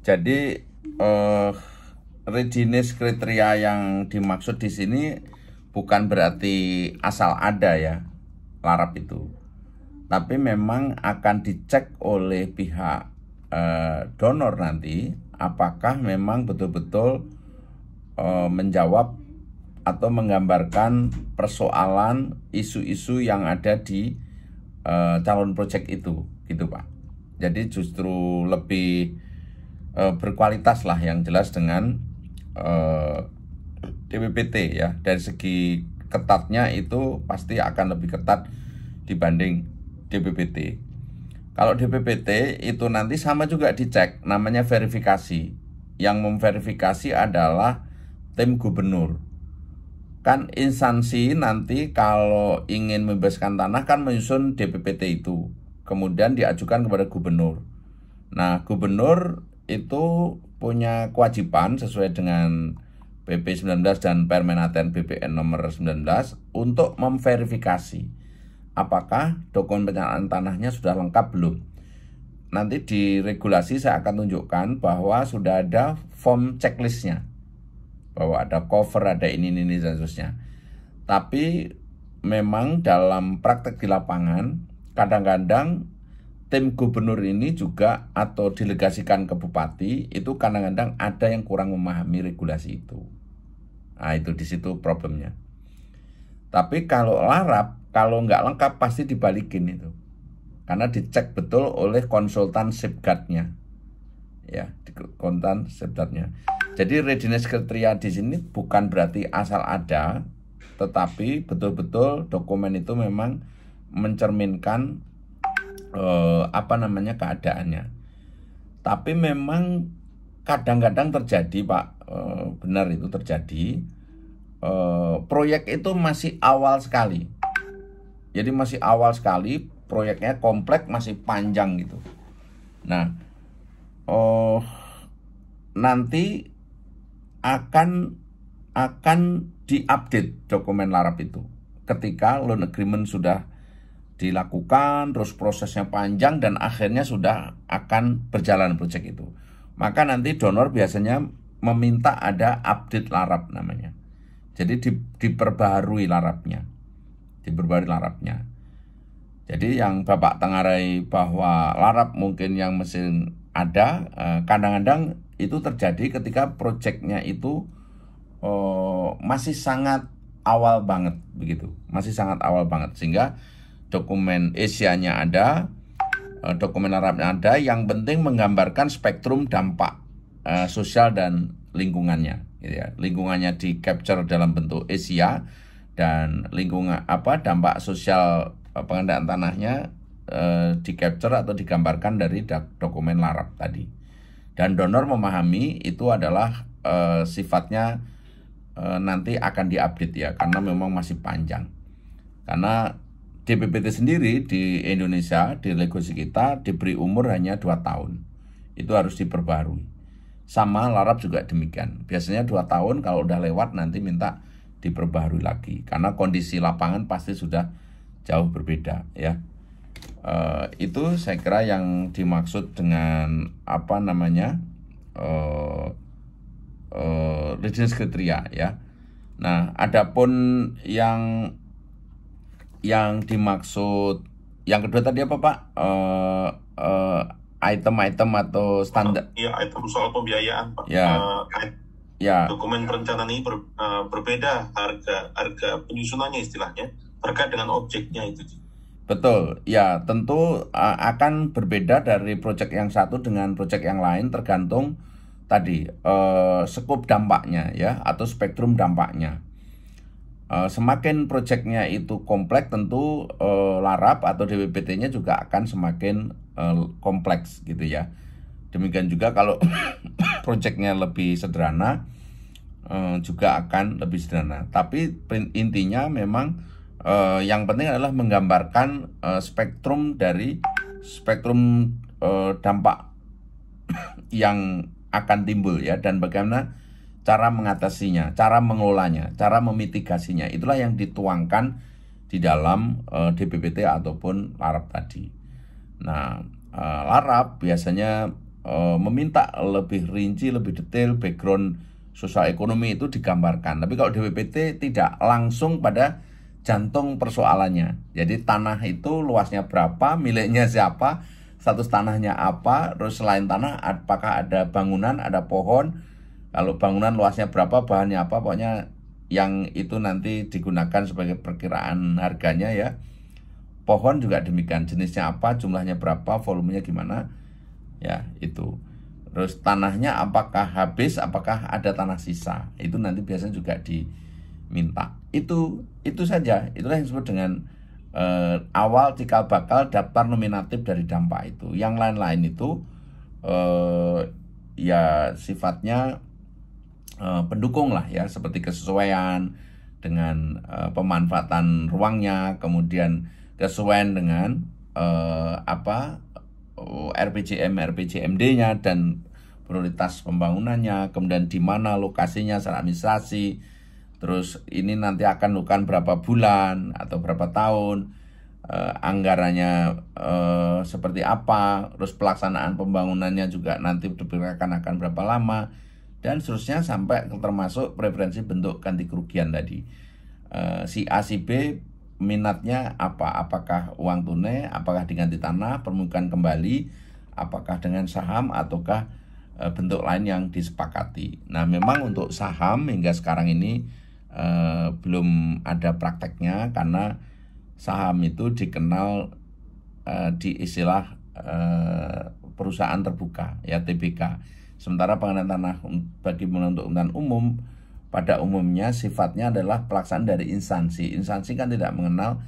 Jadi eh, readiness kriteria yang dimaksud di sini bukan berarti asal ada ya larap itu, tapi memang akan dicek oleh pihak eh, donor nanti apakah memang betul-betul eh, menjawab atau menggambarkan persoalan isu-isu yang ada di uh, calon proyek itu gitu pak jadi justru lebih e, berkualitas lah yang jelas dengan e, eh, DPPT ya dari segi ketatnya itu pasti akan lebih ketat dibanding DPPT. Kalau DPPT itu nanti sama juga dicek namanya verifikasi. Yang memverifikasi adalah tim gubernur. Kan instansi nanti kalau ingin membebaskan tanah kan menyusun DPPT itu. Kemudian diajukan kepada gubernur. Nah, gubernur itu punya kewajiban sesuai dengan PP 19 dan Permenaten BPN nomor 19 untuk memverifikasi apakah dokumen pencatatan tanahnya sudah lengkap belum. Nanti di regulasi saya akan tunjukkan bahwa sudah ada form checklistnya. Bahwa ada cover, ada ini, ini, ini, dan seterusnya. Tapi memang dalam praktek di lapangan, kadang-kadang tim gubernur ini juga atau delegasikan ke bupati itu kadang-kadang ada yang kurang memahami regulasi itu. Nah, itu di situ problemnya. Tapi kalau larap, kalau nggak lengkap pasti dibalikin itu. Karena dicek betul oleh konsultan safeguardnya. Ya, konsultan safeguardnya. Jadi readiness kriteria di sini bukan berarti asal ada, tetapi betul-betul dokumen itu memang mencerminkan eh, apa namanya keadaannya. Tapi memang kadang-kadang terjadi Pak, eh, benar itu terjadi. Eh, proyek itu masih awal sekali. Jadi masih awal sekali, proyeknya kompleks masih panjang gitu. Nah, oh nanti akan akan diupdate dokumen larap itu ketika loan agreement sudah dilakukan, terus prosesnya panjang dan akhirnya sudah akan berjalan proyek itu. Maka nanti donor biasanya meminta ada update larap namanya. Jadi di, diperbaharui larapnya. diperbarui larapnya. Jadi yang Bapak tengarai bahwa larap mungkin yang mesin ada, eh, kadang-kadang itu terjadi ketika proyeknya itu oh, masih sangat awal banget begitu, masih sangat awal banget sehingga dokumen ESIA-nya ada, eh, dokumen Arabnya ada, yang penting menggambarkan spektrum dampak eh, sosial dan lingkungannya gitu ya. Lingkungannya di capture dalam bentuk Asia dan lingkungan apa dampak sosial eh, pengendalian tanahnya di capture atau digambarkan dari dokumen larap tadi. Dan donor memahami itu adalah uh, sifatnya uh, nanti akan diupdate ya karena memang masih panjang. Karena DPPT sendiri di Indonesia, di legosi kita diberi umur hanya 2 tahun. Itu harus diperbarui. Sama larap juga demikian. Biasanya 2 tahun kalau udah lewat nanti minta diperbarui lagi karena kondisi lapangan pasti sudah jauh berbeda ya. E, itu saya kira yang dimaksud dengan apa namanya? E, uh, kriteria eh, ya. Nah, adapun yang yang dimaksud yang kedua tadi apa Pak? Uh, uh, item-item atau standar? Iya, item soal pembiayaan Pak. Ya. Uh, ya. Dokumen perencanaan ini ber, uh, berbeda harga harga penyusunannya istilahnya terkait dengan objeknya itu. Betul, ya tentu uh, akan berbeda dari proyek yang satu dengan proyek yang lain tergantung tadi uh, sekup dampaknya ya atau spektrum dampaknya. Eh, semakin proyeknya itu kompleks tentu eh, larap atau DWPT-nya juga akan semakin eh, kompleks gitu ya. Demikian juga kalau proyeknya lebih sederhana juga akan lebih sederhana. Tapi intinya memang yang penting adalah menggambarkan spektrum dari spektrum dampak yang akan timbul ya dan bagaimana cara mengatasinya, cara mengelolanya, cara memitigasinya. Itulah yang dituangkan di dalam uh, eh, DPPT ataupun LARAP tadi. Nah, uh, eh, LARAP biasanya uh, meminta lebih rinci, lebih detail background sosial ekonomi itu digambarkan. Tapi kalau DPPT tidak langsung pada jantung persoalannya. Jadi tanah itu luasnya berapa, miliknya siapa, status tanahnya apa, terus selain tanah apakah ada bangunan, ada pohon, kalau bangunan luasnya berapa, bahannya apa, pokoknya yang itu nanti digunakan sebagai perkiraan harganya ya. Pohon juga demikian, jenisnya apa, jumlahnya berapa, volumenya gimana. Ya, itu. Terus tanahnya apakah habis, apakah ada tanah sisa. Itu nanti biasanya juga diminta. Itu itu saja. Itulah yang disebut dengan eh, awal cikal bakal daftar nominatif dari dampak itu. Yang lain-lain itu eh, ya sifatnya uh, pendukung lah ya seperti kesesuaian dengan uh, pemanfaatan ruangnya kemudian kesesuaian dengan uh, apa RPJM RPJMD-nya dan prioritas pembangunannya kemudian di mana lokasinya secara administrasi terus ini nanti akan bukan berapa bulan atau berapa tahun uh, anggarannya uh, seperti apa terus pelaksanaan pembangunannya juga nanti diperkirakan akan berapa lama dan seterusnya sampai termasuk preferensi bentuk ganti kerugian tadi. Eh, si A si B minatnya apa? Apakah uang tunai, apakah diganti tanah, permukaan kembali, apakah dengan saham ataukah eh, bentuk lain yang disepakati. Nah, memang untuk saham hingga sekarang ini eh, belum ada prakteknya karena saham itu dikenal di istilah perusahaan terbuka ya TBK Sementara pengadaan tanah um, bagi menuntut kepentingan umum pada umumnya sifatnya adalah pelaksanaan dari instansi. Instansi kan tidak mengenal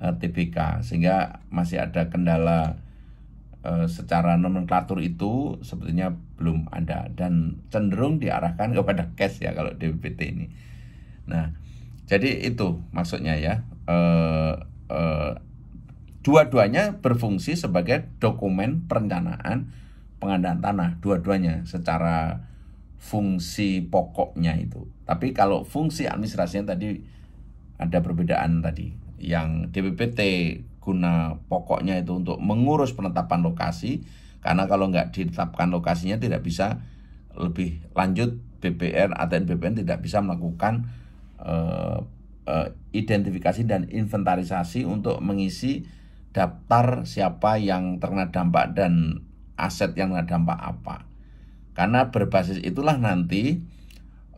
e, eh, TBK sehingga masih ada kendala e, secara nomenklatur itu sebetulnya belum ada dan cenderung diarahkan kepada cash ya kalau DPT ini. Nah, jadi itu maksudnya ya. E, e, dua-duanya berfungsi sebagai dokumen perencanaan pengadaan tanah dua-duanya secara fungsi pokoknya itu. Tapi kalau fungsi administrasinya tadi ada perbedaan tadi. Yang DPPT guna pokoknya itu untuk mengurus penetapan lokasi karena kalau nggak ditetapkan lokasinya tidak bisa lebih lanjut BPN atau BPN tidak bisa melakukan uh, uh, identifikasi dan inventarisasi untuk mengisi daftar siapa yang terkena dampak dan aset yang ada dampak apa. Karena berbasis itulah nanti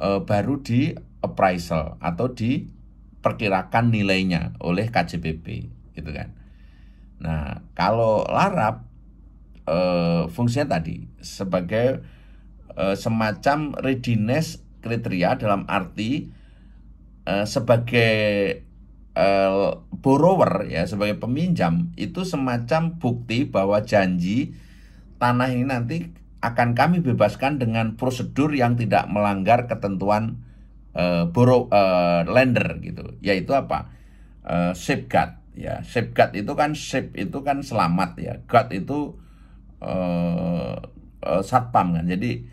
e, baru di appraisal atau diperkirakan nilainya oleh KJPP gitu kan. Nah, kalau larap e, fungsinya tadi sebagai e, semacam readiness kriteria dalam arti e, sebagai e, borrower ya sebagai peminjam itu semacam bukti bahwa janji tanah ini nanti akan kami bebaskan dengan prosedur yang tidak melanggar ketentuan uh, eh, borrow, uh, eh, lender gitu yaitu apa uh, eh, safeguard ya safeguard itu kan safe itu kan selamat ya guard itu uh, uh, satpam kan jadi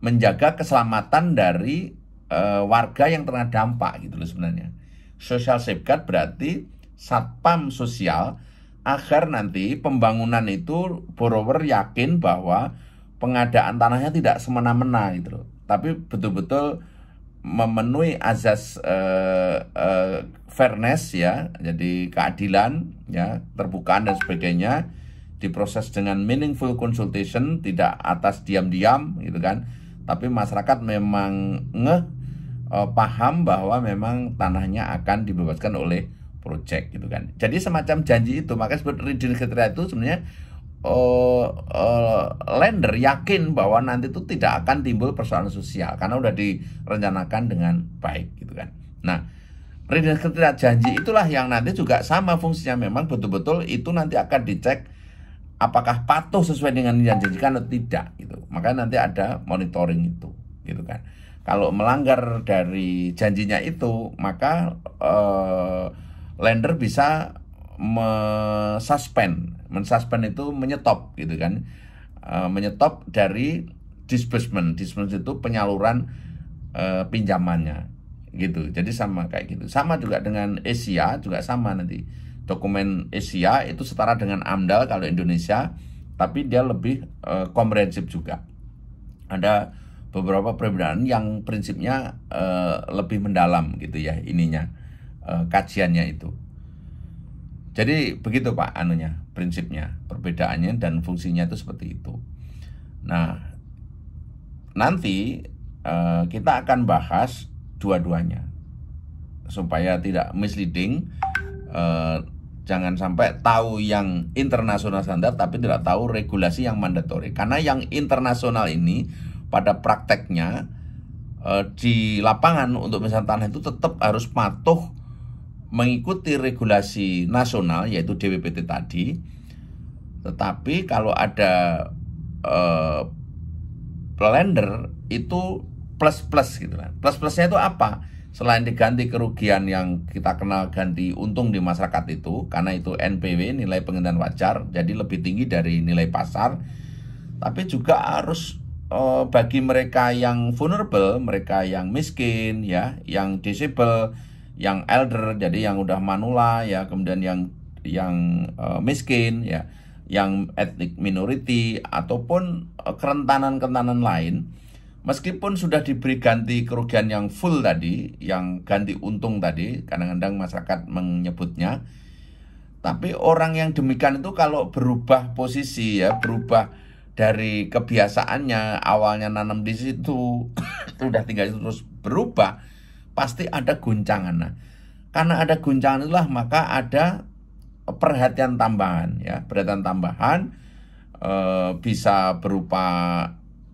menjaga keselamatan dari uh, warga yang terkena dampak gitu loh sebenarnya social safeguard berarti satpam sosial agar nanti pembangunan itu borrower yakin bahwa pengadaan tanahnya tidak semena-mena gitu loh. Tapi betul-betul memenuhi azas uh, uh, fairness ya, jadi keadilan ya, terbukaan dan sebagainya diproses dengan meaningful consultation tidak atas diam-diam gitu kan. Tapi masyarakat memang ngeh uh, paham bahwa memang tanahnya akan dibebaskan oleh project gitu kan. Jadi semacam janji itu, maka sebut reading kriteria itu sebenarnya uh, uh, lender yakin bahwa nanti itu tidak akan timbul persoalan sosial karena sudah direncanakan dengan baik gitu kan. Nah, reading kriteria janji itulah yang nanti juga sama fungsinya memang betul-betul itu nanti akan dicek apakah patuh sesuai dengan yang dijanjikan atau tidak gitu. Maka nanti ada monitoring itu gitu kan. Kalau melanggar dari janjinya itu, maka uh, lender bisa mensuspend mensuspend itu menyetop gitu kan e, menyetop dari disbursement disbursement itu penyaluran e, pinjamannya gitu jadi sama kayak gitu sama juga dengan Asia juga sama nanti dokumen Asia itu setara dengan AMDAL kalau Indonesia tapi dia lebih e, komprehensif juga ada beberapa perbedaan yang prinsipnya e, lebih mendalam gitu ya ininya Eh, kajiannya itu. Jadi begitu Pak anunya, prinsipnya, perbedaannya dan fungsinya itu seperti itu. Nah, nanti eh, kita akan bahas dua-duanya supaya tidak misleading eh, jangan sampai tahu yang internasional standar tapi tidak tahu regulasi yang mandatori karena yang internasional ini pada prakteknya di lapangan untuk misalnya tanah itu tetap harus patuh mengikuti regulasi nasional yaitu DWPT tadi. Tetapi kalau ada eh, lender itu plus plus gitu kan. Plus plusnya itu apa? Selain diganti kerugian yang kita kenal ganti untung di masyarakat itu karena itu NPW nilai pengendalian wajar jadi lebih tinggi dari nilai pasar. Tapi juga harus eh, bagi mereka yang vulnerable, mereka yang miskin ya, yang disable yang elder jadi yang udah manula ya kemudian yang yang uh, miskin ya yang etnik minority ataupun eh, kerentanan-kerentanan lain meskipun sudah diberi ganti kerugian yang full tadi yang ganti untung tadi kadang-kadang masyarakat menyebutnya tapi orang yang demikian itu kalau berubah posisi ya berubah dari kebiasaannya awalnya nanam di situ sudah tinggal terus berubah pasti ada guncangan. Nah, karena ada guncangan itulah maka ada perhatian tambahan ya, perhatian tambahan e, bisa berupa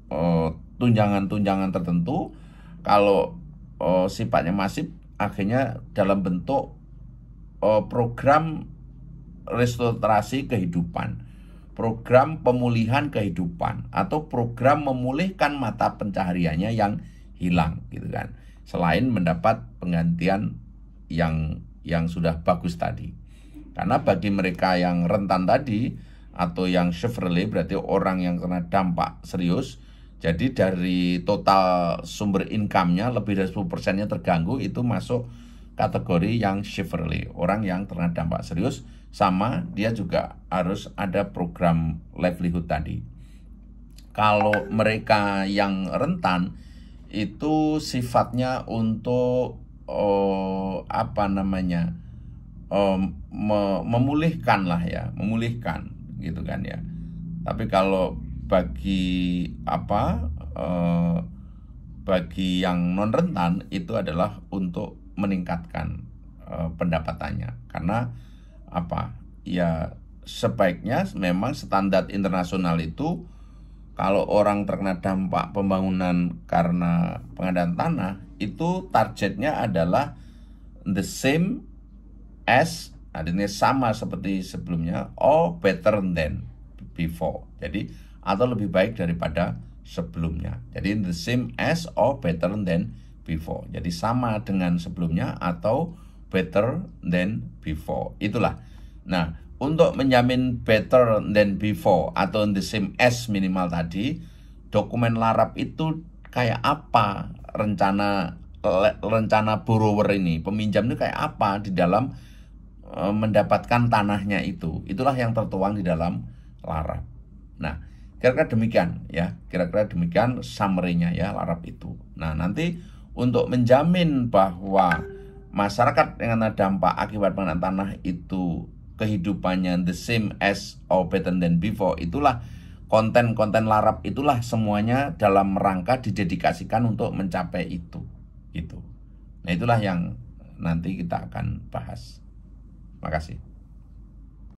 eh, tunjangan-tunjangan e, tertentu kalau e, sifatnya masif akhirnya dalam bentuk e, program restorasi kehidupan program pemulihan kehidupan atau program memulihkan mata pencahariannya yang hilang gitu kan selain mendapat penggantian yang yang sudah bagus tadi. Karena bagi mereka yang rentan tadi atau yang Chevrolet berarti orang yang kena dampak serius. Jadi dari total sumber income-nya lebih dari 10%-nya terganggu itu masuk kategori yang Chevrolet. Orang yang kena dampak serius sama dia juga harus ada program livelihood tadi. Kalau mereka yang rentan itu sifatnya untuk oh, apa namanya oh, me memulihkan lah ya, memulihkan gitu kan ya. Tapi kalau bagi apa eh, bagi yang non rentan itu adalah untuk meningkatkan eh, pendapatannya karena apa ya sebaiknya memang standar internasional itu kalau orang terkena dampak pembangunan karena pengadaan tanah itu targetnya adalah the same as artinya sama seperti sebelumnya or better than before jadi atau lebih baik daripada sebelumnya jadi the same as or better than before jadi sama dengan sebelumnya atau better than before itulah nah untuk menjamin better than before atau the same as minimal tadi, dokumen larap itu kayak apa rencana rencana borrower ini, peminjam itu kayak apa di dalam e, mendapatkan tanahnya itu. Itulah yang tertuang di dalam larap. Nah, kira-kira demikian ya, kira-kira demikian summary-nya ya larap itu. Nah, nanti untuk menjamin bahwa masyarakat yang dampak akibat pengenaan tanah itu kehidupannya the same as or better than before itulah konten-konten larap itulah semuanya dalam rangka didedikasikan untuk mencapai itu gitu nah itulah yang nanti kita akan bahas terima kasih